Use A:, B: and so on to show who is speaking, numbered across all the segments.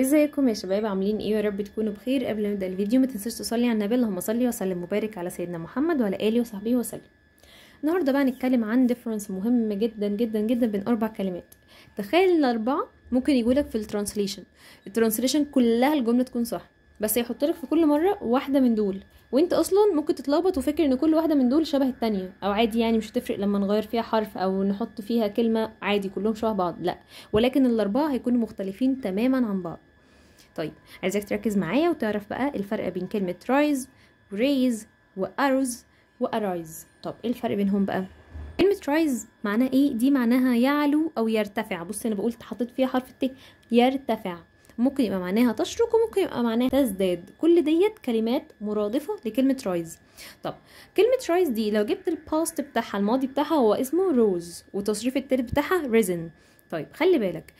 A: ازيكم يا شباب عاملين ايه يا رب تكونوا بخير قبل ما نبدا الفيديو ما تنساش تصلي على النبي اللهم صلي وسلم وبارك على سيدنا محمد وعلى اله وصحبه وسلم النهارده بقى هنتكلم عن ديفرنس مهم جدا جدا جدا بين اربع كلمات تخيل الاربعه ممكن يقولك في الترانسليشن الترانسليشن كلها الجمله تكون صح بس هيحط لك في كل مره واحده من دول وانت اصلا ممكن تتلخبط وفاكر ان كل واحده من دول شبه التانية او عادي يعني مش هتفرق لما نغير فيها حرف او نحط فيها كلمه عادي كلهم شبه بعض لا ولكن الاربعه هيكونوا مختلفين تماما عن بعض طيب عايزاك تركز معايا وتعرف بقى الفرق بين كلمه رايز وريز واروز وأرايز طب ايه الفرق بينهم بقى كلمة رايز معناها ايه دي معناها يعلو او يرتفع بص انا بقول حطيت فيها حرف الت يرتفع ممكن يبقى معناها تشرق وممكن يبقى معناها تزداد كل ديت كلمات مرادفه لكلمه رايز طب كلمه رايز دي لو جبت الباست بتاعها الماضي بتاعها هو اسمه روز وتصريف التالت بتاعها ريزن طيب خلي بالك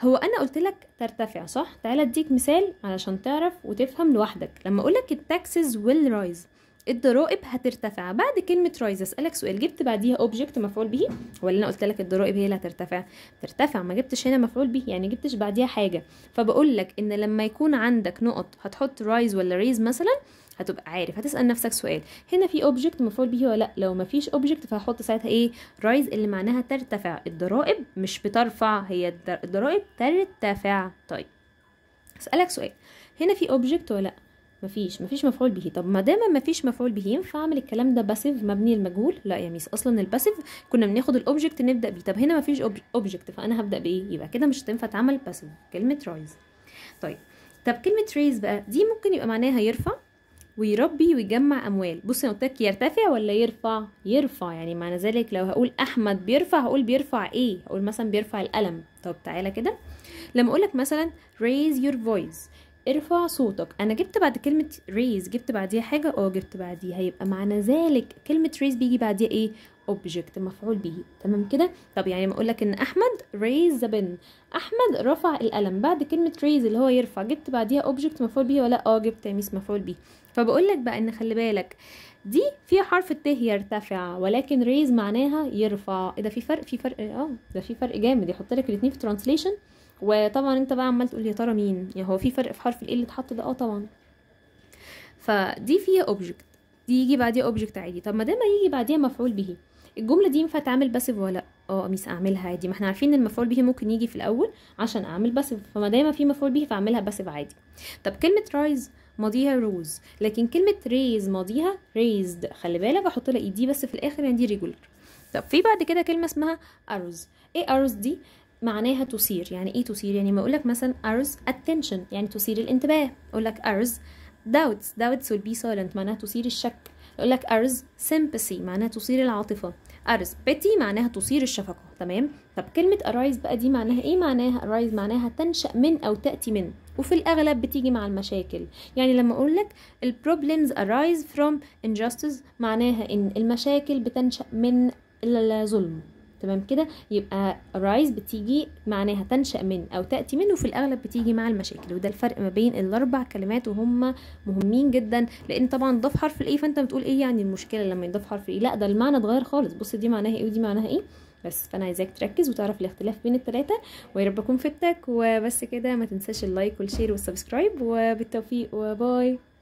A: هو انا قلت لك ترتفع صح تعالى اديك مثال علشان تعرف وتفهم لوحدك لما اقول لك التاكسز ويل رايز الضرائب هترتفع بعد كلمه رايز اسالك سؤال جبت بعديها اوبجكت مفعول به ولا انا قلت لك الضرائب هي اللي هترتفع ترتفع ما جبتش هنا مفعول به يعني جبتش بعديها حاجه فبقول لك ان لما يكون عندك نقط هتحط رايز ولا ريز مثلا هتبقى عارف هتسال نفسك سؤال هنا في اوبجكت مفعول به ولا لا لو مفيش اوبجكت فهحط ساعتها ايه رايز اللي معناها ترتفع الضرائب مش بترفع هي الضرائب ترتفع طيب اسالك سؤال هنا في اوبجكت ولا لا مفيش مفيش مفعول به طب ما دام مفيش مفعول به ينفع اعمل الكلام ده باسيف مبني المجهول لا يا ميس اصلا الباسيف كنا بناخد الاوبجكت نبدا بيه طب هنا مفيش اوبجكت فانا هبدا بايه يبقى كده مش هتنفع تعمل باسيف كلمه رايز طيب طب كلمه ريز بقى دي ممكن يبقى معناها يرفع ويربي ويجمع اموال بص انا قلت يرتفع ولا يرفع يرفع يعني معنى ذلك لو هقول احمد بيرفع هقول بيرفع ايه هقول مثلا بيرفع القلم طب تعالى كده لما اقول لك مثلا raise your voice ارفع صوتك انا جبت بعد كلمه ريز جبت بعديها حاجه اه جبت بعديها يبقى معنى ذلك كلمه ريز بيجي بعديها ايه اوبجكت مفعول به تمام كده طب يعني ما اقول لك ان احمد ريز ذا بن احمد رفع القلم بعد كلمه ريز اللي هو يرفع جبت بعديها اوبجكت مفعول به ولا اه جبت تميس مفعول به فبقول لك بقى ان خلي بالك دي فيها حرف الت يرتفع ولكن ريز معناها يرفع ايه ده في فرق في فرق إيه؟ اه ده في فرق جامد يحط لك الاثنين في ترانسليشن وطبعا انت بقى عمال تقول يا ترى مين يا هو في فرق في حرف ال اللي اتحط ده اه طبعا فدي فيها اوبجكت دي يجي بعديها اوبجكت عادي طب ما دام يجي بعديها مفعول به الجمله دي ينفع تعمل باسيف ولا لا اه ميس اعملها عادي ما احنا عارفين ان المفعول به ممكن يجي في الاول عشان اعمل باسيف فما دايما في مفعول به فاعملها باسيف عادي طب كلمه رايز ماضيها روز لكن كلمه ريز ماضيها ريزد خلي بالك بحط لها ايدي e بس في الاخر يعني دي ريجولر طب في بعد كده كلمه اسمها اروز ايه اروز دي معناها تثير يعني ايه تثير يعني ما اقولك مثلا ارز attention يعني تثير الانتباه اقولك ارز doubts doubts will be silent معناها تثير الشك اقولك ارز sympathy معناها تثير العاطفة ارز بيتي معناها تثير الشفقة تمام طب كلمة arise بقى دي معناها ايه معناها arise معناها تنشأ من او تأتي من وفي الأغلب بتيجي مع المشاكل يعني لما اقول لك problems arise from injustice معناها إن المشاكل بتنشأ من الظلم تمام كده يبقى رايز بتيجي معناها تنشأ من أو تأتي منه في الأغلب بتيجي مع المشاكل وده الفرق ما بين الأربع كلمات وهم مهمين جدا لأن طبعا ضاف حرف الإيه فأنت بتقول إيه يعني المشكلة لما يضاف حرف الإيه لا ده المعنى اتغير خالص بص دي معناها إيه ودي معناها إيه بس فأنا عايزاك تركز وتعرف الاختلاف بين التلاتة ويا رب أكون فدتك وبس كده ما تنساش اللايك والشير والسبسكرايب وبالتوفيق وباي